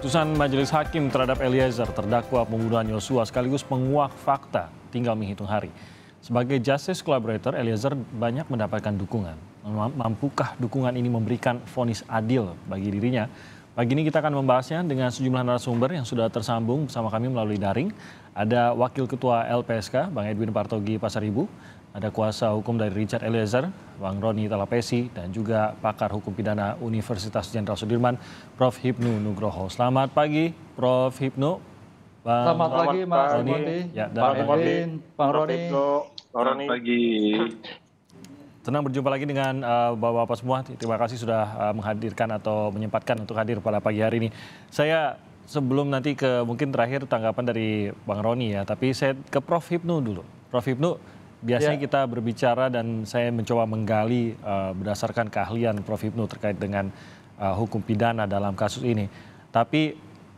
Putusan Majelis Hakim terhadap Eliezer terdakwa pembunuhan Yosua sekaligus penguak fakta tinggal menghitung hari. Sebagai justice collaborator, Eliezer banyak mendapatkan dukungan. Mampukah dukungan ini memberikan vonis adil bagi dirinya? Pagi ini kita akan membahasnya dengan sejumlah narasumber yang sudah tersambung bersama kami melalui daring. Ada Wakil Ketua LPSK, Bang Edwin Partogi Pasaribu, ada kuasa hukum dari Richard Eliezer, Bang Roni Talapesi, dan juga pakar hukum pidana Universitas Jenderal Sudirman, Prof. Hipnu Nugroho. Selamat pagi, Prof. Hipnu. Bang Selamat pagi, Mas Roni. Ya, dan Bang Edwin, Roni. Bang Roni. Selamat pagi. Senang berjumpa lagi dengan bapak uh, Bapak-Bapak semua. Terima kasih sudah uh, menghadirkan atau menyempatkan untuk hadir pada pagi hari ini. Saya sebelum nanti ke mungkin terakhir tanggapan dari Bang Roni ya, tapi saya ke Prof Hipnu dulu. Prof Hipnu, biasanya ya. kita berbicara dan saya mencoba menggali uh, berdasarkan keahlian Prof Hipnu terkait dengan uh, hukum pidana dalam kasus ini. Tapi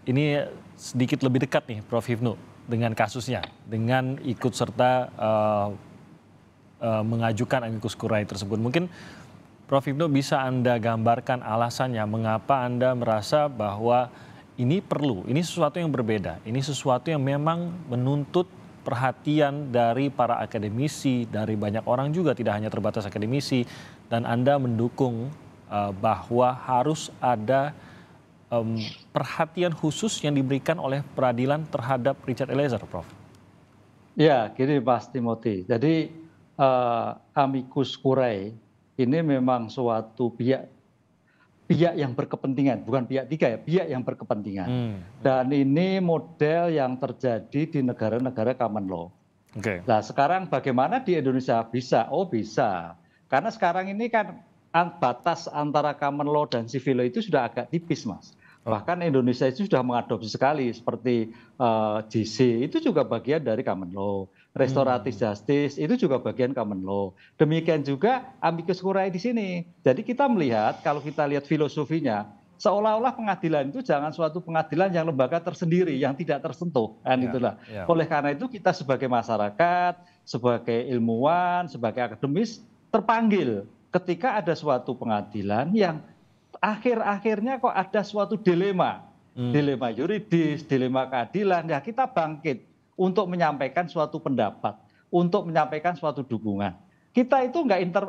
ini sedikit lebih dekat nih Prof Hipnu dengan kasusnya, dengan ikut serta uh, uh, mengajukan amikus kurai tersebut. Mungkin Prof Hipnu bisa Anda gambarkan alasannya mengapa Anda merasa bahwa ini perlu, ini sesuatu yang berbeda, ini sesuatu yang memang menuntut perhatian dari para akademisi, dari banyak orang juga tidak hanya terbatas akademisi dan Anda mendukung uh, bahwa harus ada um, perhatian khusus yang diberikan oleh peradilan terhadap Richard Eliezer, Prof? Ya, gini Mas Timothy. Jadi uh, amicus curiae ini memang suatu pihak pihak yang berkepentingan, bukan pihak tiga ya, pihak yang berkepentingan. Hmm. Dan ini model yang terjadi di negara-negara common law. Okay. Nah sekarang bagaimana di Indonesia bisa? Oh bisa, karena sekarang ini kan batas antara common law dan civil law itu sudah agak tipis mas bahkan indonesia itu sudah mengadopsi sekali seperti eh, jc itu juga bagian dari common law restoratif hmm. justice itu juga bagian common law demikian juga amicus curiae di sini jadi kita melihat kalau kita lihat filosofinya seolah-olah pengadilan itu jangan suatu pengadilan yang lembaga tersendiri yang tidak tersentuh kan ya, itulah ya. oleh karena itu kita sebagai masyarakat sebagai ilmuwan sebagai akademis terpanggil ketika ada suatu pengadilan yang akhir-akhirnya kok ada suatu dilema. Hmm. Dilema yuridis, dilema keadilan. Ya kita bangkit untuk menyampaikan suatu pendapat, untuk menyampaikan suatu dukungan. Kita itu nggak inter,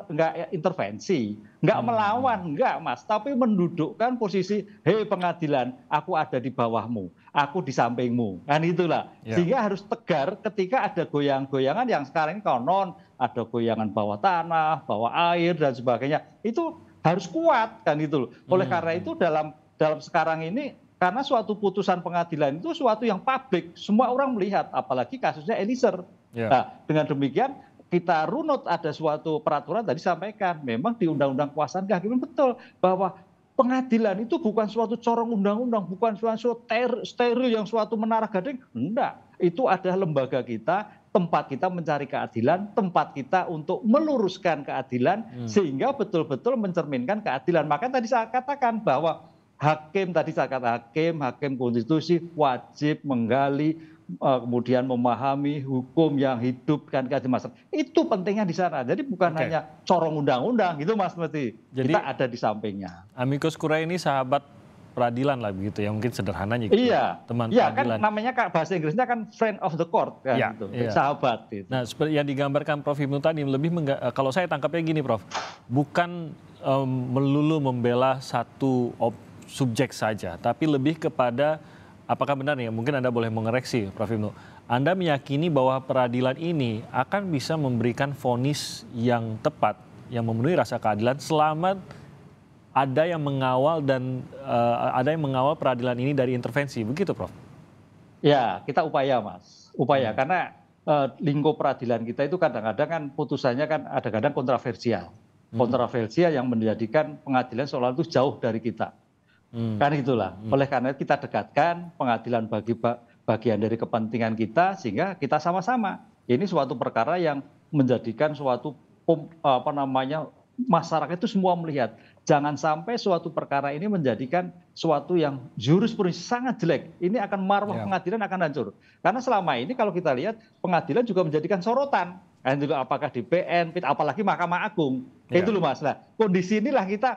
intervensi, nggak hmm. melawan, nggak mas, tapi mendudukkan posisi, hei pengadilan, aku ada di bawahmu, aku di sampingmu, kan itulah. Yeah. Sehingga harus tegar ketika ada goyang-goyangan yang sekarang ini konon ada goyangan bawah tanah, bawah air dan sebagainya. Itu harus kuat kan itu. loh. Oleh hmm, karena hmm. itu dalam dalam sekarang ini karena suatu putusan pengadilan itu suatu yang publik, semua orang melihat apalagi kasusnya Eliezer. Yeah. Nah, dengan demikian kita runut ada suatu peraturan tadi sampaikan memang di undang-undang kekuasaan kehakiman betul bahwa pengadilan itu bukan suatu corong undang-undang, bukan suatu steril yang suatu menara gading, enggak. Itu adalah lembaga kita tempat kita mencari keadilan, tempat kita untuk meluruskan keadilan hmm. sehingga betul-betul mencerminkan keadilan. Maka tadi saya katakan bahwa hakim tadi saya kata hakim, hakim konstitusi wajib menggali eh, kemudian memahami hukum yang hidup kan kasih mas itu pentingnya di sana jadi bukan okay. hanya corong undang-undang gitu mas Mesti jadi, kita ada di sampingnya Amikus kura ini sahabat peradilan lah begitu ya mungkin sederhananya gitu. Iya. Teman iya, peradilan. kan namanya bahasa Inggrisnya kan friend of the court kan iya, gitu, iya. sahabat gitu. Nah, seperti yang digambarkan Prof Ibnu tadi lebih eh, kalau saya tangkapnya gini Prof, bukan um, melulu membela satu subjek saja, tapi lebih kepada apakah benar nih? mungkin Anda boleh mengoreksi Prof Ibnu. Anda meyakini bahwa peradilan ini akan bisa memberikan vonis yang tepat yang memenuhi rasa keadilan Selamat ada yang mengawal dan uh, ada yang mengawal peradilan ini dari intervensi, begitu, Prof? Ya, kita upaya, Mas. Upaya hmm. karena uh, lingkup peradilan kita itu kadang-kadang kan putusannya kan ada kadang kontroversial. Hmm. Kontroversial yang menjadikan pengadilan seolah itu jauh dari kita. Hmm. Kan itulah. Hmm. Oleh karena itu kita dekatkan pengadilan bagi bagian dari kepentingan kita sehingga kita sama-sama. Ini suatu perkara yang menjadikan suatu apa namanya masyarakat itu semua melihat jangan sampai suatu perkara ini menjadikan suatu yang jurus pun sangat jelek. Ini akan marwah yeah. pengadilan akan hancur. Karena selama ini kalau kita lihat pengadilan juga menjadikan sorotan. Dan eh, juga apakah di PN, apalagi Mahkamah Agung. Yeah. Itu loh Mas. Nah, kondisi inilah kita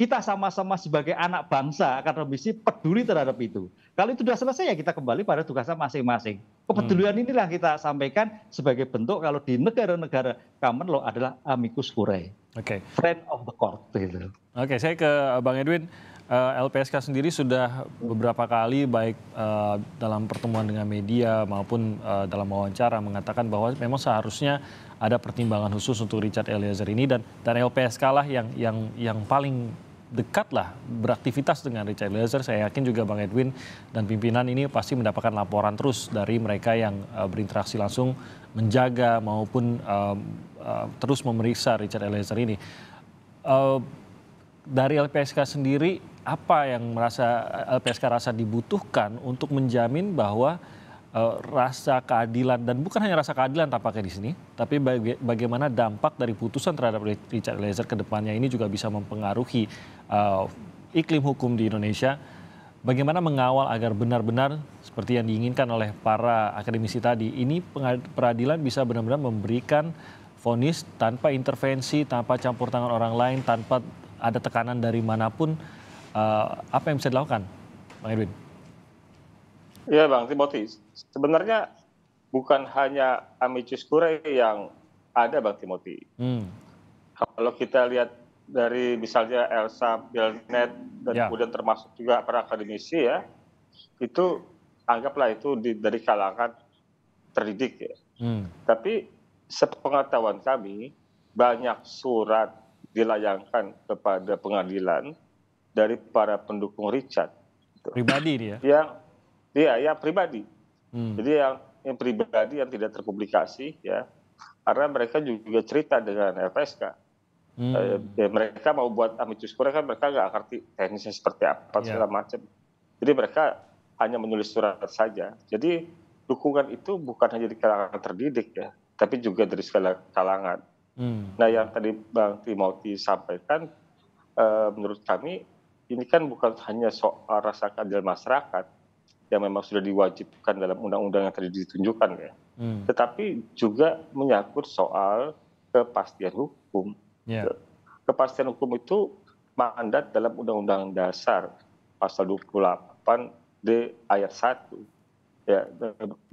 kita sama-sama sebagai anak bangsa akan akademisi peduli terhadap itu. Kalau itu sudah selesai ya kita kembali pada tugasnya masing-masing. Kepedulian hmm. inilah kita sampaikan sebagai bentuk kalau di negara-negara common law adalah amicus curiae. Oke. Okay. Friend of the court gitu. Oke, okay, saya ke eh, Bang Edwin. Eh, LPSK sendiri sudah beberapa kali baik eh, dalam pertemuan dengan media maupun dalam wawancara mengatakan bahwa memang seharusnya ada pertimbangan khusus untuk Richard Eliezer ini dan dan LPSK lah yang yang yang paling dekat lah beraktivitas dengan Richard Eliezer. Saya yakin juga Bang Edwin dan pimpinan ini pasti mendapatkan laporan terus dari mereka yang uh, berinteraksi langsung menjaga maupun uh, uh, terus memeriksa Richard Eliezer ini. Uh, dari LPSK sendiri, apa yang merasa LPSK rasa dibutuhkan untuk menjamin bahwa uh, rasa keadilan dan bukan hanya rasa keadilan tampaknya di sini, tapi baga bagaimana dampak dari putusan terhadap Richard Eliezer ke depannya ini juga bisa mempengaruhi uh, iklim hukum di Indonesia. Bagaimana mengawal agar benar-benar seperti yang diinginkan oleh para akademisi tadi, ini peradilan bisa benar-benar memberikan vonis tanpa intervensi, tanpa campur tangan orang lain, tanpa ada tekanan dari manapun. Uh, apa yang bisa dilakukan, Bang Edwin? Iya Bang Timothy, sebenarnya bukan hanya amicus curiae yang ada Bang Timothy. Hmm. Kalau kita lihat dari misalnya Elsa Belnet dan ya. kemudian termasuk juga para akademisi ya, itu anggaplah itu di, dari kalangan terdidik ya. Hmm. Tapi sepengetahuan kami banyak surat dilayangkan kepada pengadilan dari para pendukung Richard. Gitu. Pribadi dia. Yang Iya, yang pribadi. Hmm. Jadi yang yang pribadi yang tidak terpublikasi ya, karena mereka juga cerita dengan LPSK. Hmm. Eh, ya, mereka mau buat amicus curiae kan mereka nggak ngerti teknisnya seperti apa yeah. segala macam. Jadi mereka hanya menulis surat saja. Jadi dukungan itu bukan hanya di kalangan terdidik ya, tapi juga dari segala kalangan. Hmm. Nah yang tadi Bang Timothy sampaikan, eh, menurut kami ini kan bukan hanya soal rasa keadilan masyarakat, yang memang sudah diwajibkan dalam undang-undang yang tadi ditunjukkan ya. Hmm. Tetapi juga menyangkut soal kepastian hukum. Yeah. Ya. Kepastian hukum itu mandat dalam undang-undang dasar pasal 28 D ayat 1. Ya,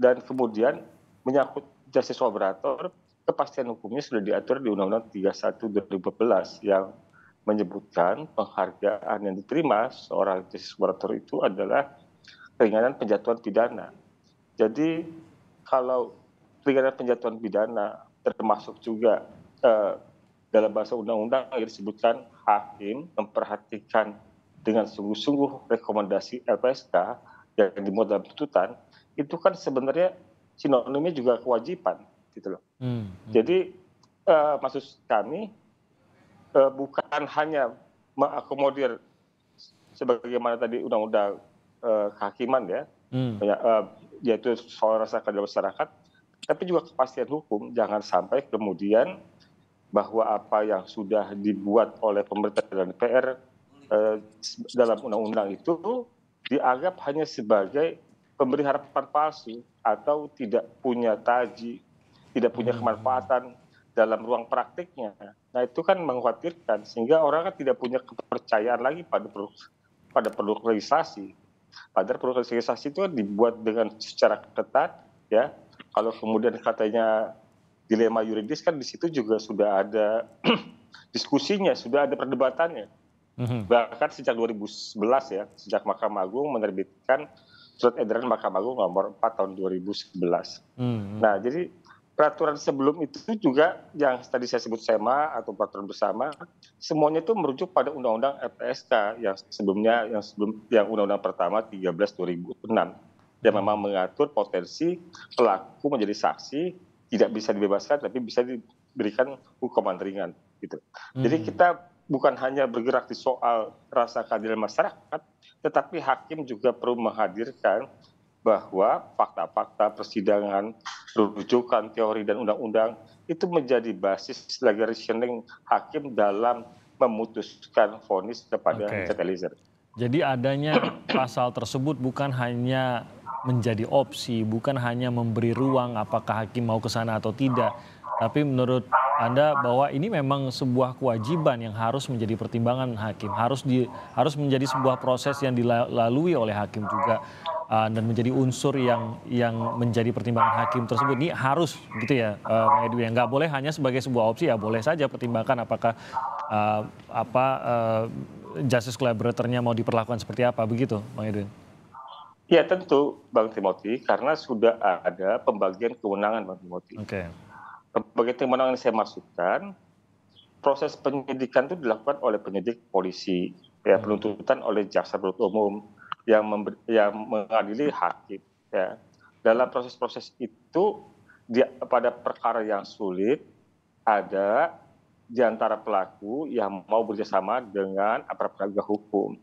dan kemudian menyangkut justice operator, kepastian hukumnya sudah diatur di Undang-Undang 31 2012 yang menyebutkan penghargaan yang diterima seorang justice operator itu adalah keringanan penjatuhan pidana. Jadi kalau keringanan penjatuhan pidana termasuk juga eh, dalam bahasa undang-undang yang disebutkan hakim memperhatikan dengan sungguh-sungguh rekomendasi LPSK yang dimuat dalam tuntutan itu kan sebenarnya sinonimnya juga kewajiban gitu loh. Hmm. hmm. Jadi eh, maksud kami eh, bukan hanya mengakomodir sebagaimana tadi undang-undang Eh, kehakiman ya, hmm. ya uh, yaitu soal rasa keadilan masyarakat, tapi juga kepastian hukum. Jangan sampai kemudian bahwa apa yang sudah dibuat oleh pemerintah dan PR uh, eh, dalam undang-undang itu dianggap hanya sebagai pemberi harapan palsu atau tidak punya taji, tidak punya hmm. kemanfaatan dalam ruang praktiknya. Nah itu kan mengkhawatirkan sehingga orang kan tidak punya kepercayaan lagi pada produk pada produk legislasi. Padahal prokrisisasi itu dibuat dengan secara ketat ya. Kalau kemudian katanya dilema yuridis kan di situ juga sudah ada diskusinya, sudah ada perdebatannya. Mm-hmm. Bahkan sejak 2011 ya, sejak Mahkamah Agung menerbitkan surat edaran Mahkamah Agung nomor 4 tahun 2011. Mm-hmm. Nah, jadi peraturan sebelum itu juga yang tadi saya sebut SEMA atau peraturan bersama semuanya itu merujuk pada undang-undang FSK e yang sebelumnya yang sebelum yang undang-undang pertama 13 2006 yang memang mengatur potensi pelaku menjadi saksi tidak bisa dibebaskan tapi bisa diberikan hukuman ringan gitu. Hmm. Jadi kita bukan hanya bergerak di soal rasa keadilan masyarakat tetapi hakim juga perlu menghadirkan bahwa fakta-fakta persidangan rujukan teori dan undang-undang itu menjadi basis lagi reasoning hakim dalam memutuskan vonis kepada okay. Eliezer. Jadi adanya pasal tersebut bukan hanya menjadi opsi, bukan hanya memberi ruang apakah hakim mau ke sana atau tidak, tapi menurut Anda bahwa ini memang sebuah kewajiban yang harus menjadi pertimbangan hakim, harus di harus menjadi sebuah proses yang dilalui oleh hakim juga. Uh, dan menjadi unsur yang yang menjadi pertimbangan hakim tersebut ini harus gitu ya uh, Pak Edwin nggak boleh hanya sebagai sebuah opsi ya boleh saja pertimbangkan apakah uh, apa uh, justice collaboratornya mau diperlakukan seperti apa begitu Bang Edwin? Ya tentu Bang Timothy karena sudah ada pembagian kewenangan Bang Timothy. Oke. Okay. Pembagian kewenangan yang saya maksudkan proses penyidikan itu dilakukan oleh penyidik polisi ya hmm. penuntutan oleh jaksa penuntut umum yang, member, yang mengadili hakim. Ya. Dalam proses-proses itu di, pada perkara yang sulit ada di antara pelaku yang mau bekerjasama dengan aparat penegak hukum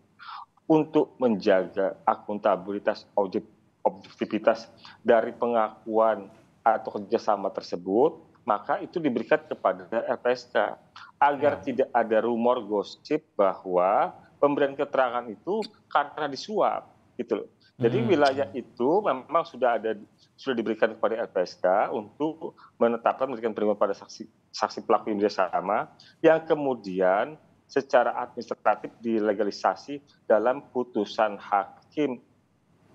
untuk menjaga akuntabilitas objek, objektivitas dari pengakuan atau kerjasama tersebut maka itu diberikan kepada LPSK agar ya. tidak ada rumor gosip bahwa pemberian keterangan itu karena disuap gitu loh. Jadi hmm. wilayah itu memang sudah ada sudah diberikan kepada LPSK untuk menetapkan memberikan perlindungan pada saksi saksi pelaku yang sama yang kemudian secara administratif dilegalisasi dalam putusan hakim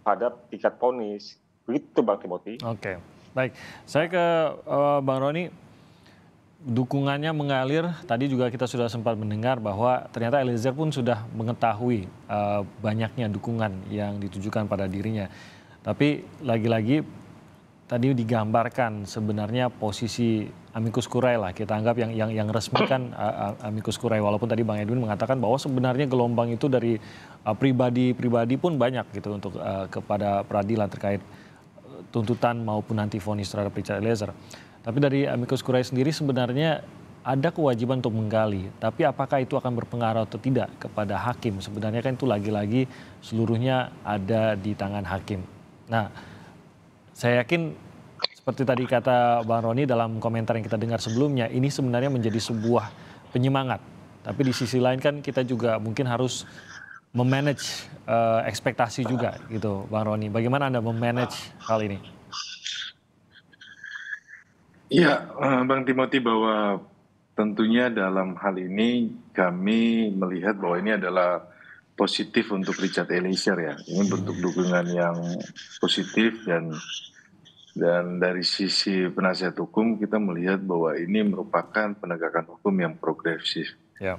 pada tingkat ponis. Begitu Bang Timothy. Oke. Okay. Baik, saya ke uh, Bang Roni dukungannya mengalir. Tadi juga kita sudah sempat mendengar bahwa ternyata Eliezer pun sudah mengetahui uh, banyaknya dukungan yang ditujukan pada dirinya. Tapi lagi-lagi tadi digambarkan sebenarnya posisi amikus kurai lah kita anggap yang yang yang resmi kan uh, amikus kurai walaupun tadi Bang Edwin mengatakan bahwa sebenarnya gelombang itu dari eh, pribadi-pribadi uh, pun banyak gitu untuk uh, kepada peradilan terkait tuntutan maupun nanti vonis terhadap Richard Eliezer. Tapi dari Amicus Curiae sendiri sebenarnya ada kewajiban untuk menggali, tapi apakah itu akan berpengaruh atau tidak kepada hakim? Sebenarnya kan itu lagi-lagi seluruhnya ada di tangan hakim. Nah, saya yakin seperti tadi kata Bang Roni dalam komentar yang kita dengar sebelumnya, ini sebenarnya menjadi sebuah penyemangat. Tapi di sisi lain kan kita juga mungkin harus memanage uh, ekspektasi juga gitu, Bang Roni. Bagaimana Anda memanage hal ini? ya bang Timothy bahwa tentunya dalam hal ini kami melihat bahwa ini adalah positif untuk Richard Eliezer ya ini bentuk dukungan yang positif dan dan dari sisi penasihat hukum kita melihat bahwa ini merupakan penegakan hukum yang progresif ya.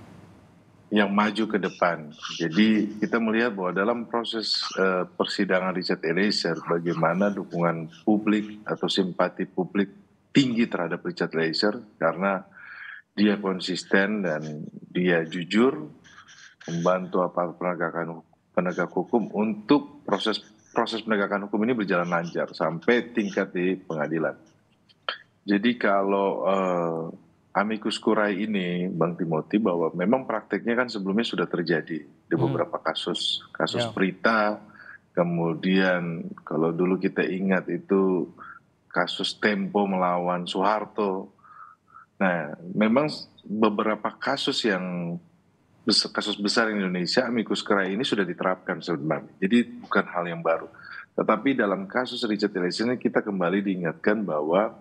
yang maju ke depan jadi kita melihat bahwa dalam proses uh, persidangan Richard Eliezer bagaimana dukungan publik atau simpati publik tinggi terhadap Richard laser karena dia konsisten dan dia jujur membantu aparat penegakan penegak hukum untuk proses proses penegakan hukum ini berjalan lancar sampai tingkat di pengadilan. Jadi kalau eh, amicus curiae ini Bang Timoti bahwa memang prakteknya kan sebelumnya sudah terjadi di hmm. beberapa hmm. kasus kasus yeah. Prita kemudian kalau dulu kita ingat itu kasus Tempo melawan Soeharto. Nah, memang beberapa kasus yang kasus besar di Indonesia amicus curiae ini sudah diterapkan sebenarnya. Jadi bukan hal yang baru. Tetapi dalam kasus Richard Eliezer ini kita kembali diingatkan bahwa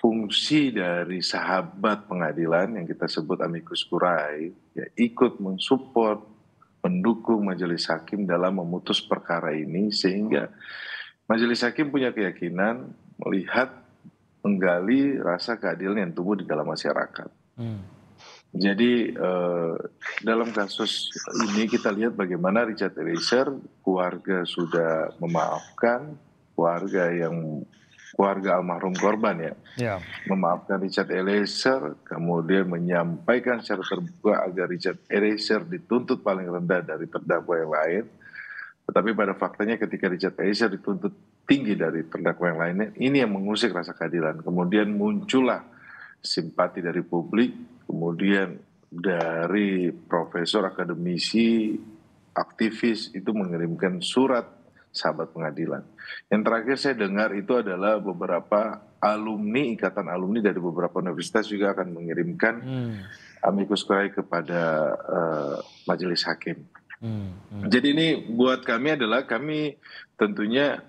fungsi dari sahabat pengadilan yang kita sebut amicus curiae ya ikut mensupport mendukung majelis hakim dalam memutus perkara ini sehingga majelis hakim punya keyakinan melihat menggali rasa keadilan yang tumbuh di dalam masyarakat. Hmm. Jadi eh, dalam kasus ini kita lihat bagaimana Richard Eliezer keluarga sudah memaafkan keluarga yang keluarga almarhum korban ya, yeah. memaafkan Richard Eliezer, kemudian menyampaikan secara terbuka agar Richard Eliezer dituntut paling rendah dari terdakwa yang lain. Tetapi pada faktanya ketika Richard Eliezer dituntut tinggi dari terdakwa yang lainnya, ini yang mengusik rasa keadilan. Kemudian muncullah simpati dari publik, kemudian dari profesor akademisi, aktivis itu mengirimkan surat sahabat pengadilan. Yang terakhir saya dengar itu adalah beberapa alumni, ikatan alumni dari beberapa universitas juga akan mengirimkan hmm. amicus curiae kepada uh, majelis hakim. Hmm, hmm. Jadi ini buat kami adalah kami tentunya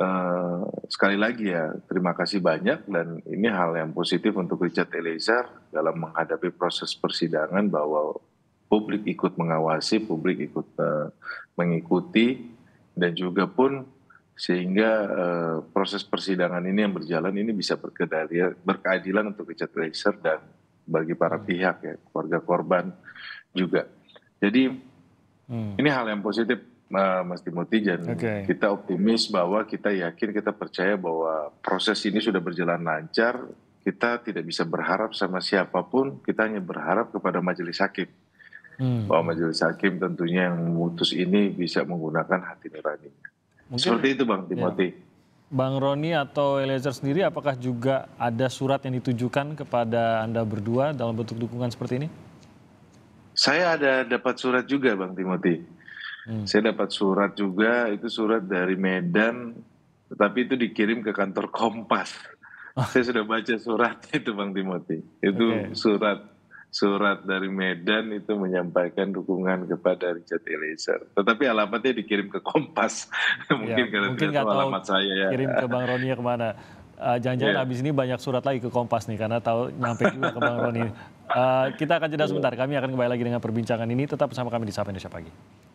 Eh, sekali lagi ya terima kasih banyak dan ini hal yang positif untuk Richard Eliezer dalam menghadapi proses persidangan bahwa publik ikut mengawasi, publik ikut uh, mengikuti dan juga pun sehingga uh, proses persidangan ini yang berjalan ini bisa berkeadilan, untuk Richard Eliezer dan bagi para hmm. pihak ya keluarga korban juga. Jadi hmm. ini hal yang positif Mas Timothy dan okay. kita optimis bahwa kita yakin kita percaya bahwa proses ini sudah berjalan lancar kita tidak bisa berharap sama siapapun kita hanya berharap kepada majelis hakim hmm. bahwa majelis hakim tentunya yang memutus ini bisa menggunakan hati nurani. seperti itu Bang Timothy. Ya. Bang Roni atau Eliezer sendiri, apakah juga ada surat yang ditujukan kepada Anda berdua dalam bentuk dukungan seperti ini? Saya ada dapat surat juga, Bang Timothy. Hmm. Saya dapat surat juga, itu surat dari Medan, tetapi itu dikirim ke kantor Kompas. Oh. Saya sudah baca suratnya itu Bang Timothy. Itu okay. surat surat dari Medan itu menyampaikan dukungan kepada Richard Eliezer. Tetapi alamatnya dikirim ke Kompas. Iya, mungkin ya, karena mungkin tahu alamat saya ya. Kirim ke Bang Roni kemana. Uh, jangan-jangan yeah. habis ini banyak surat lagi ke Kompas nih karena tahu nyampe juga ke Bang Roni. Uh, kita akan jeda iya. sebentar. Kami akan kembali lagi dengan perbincangan ini. Tetap bersama kami di Sapa Indonesia Pagi.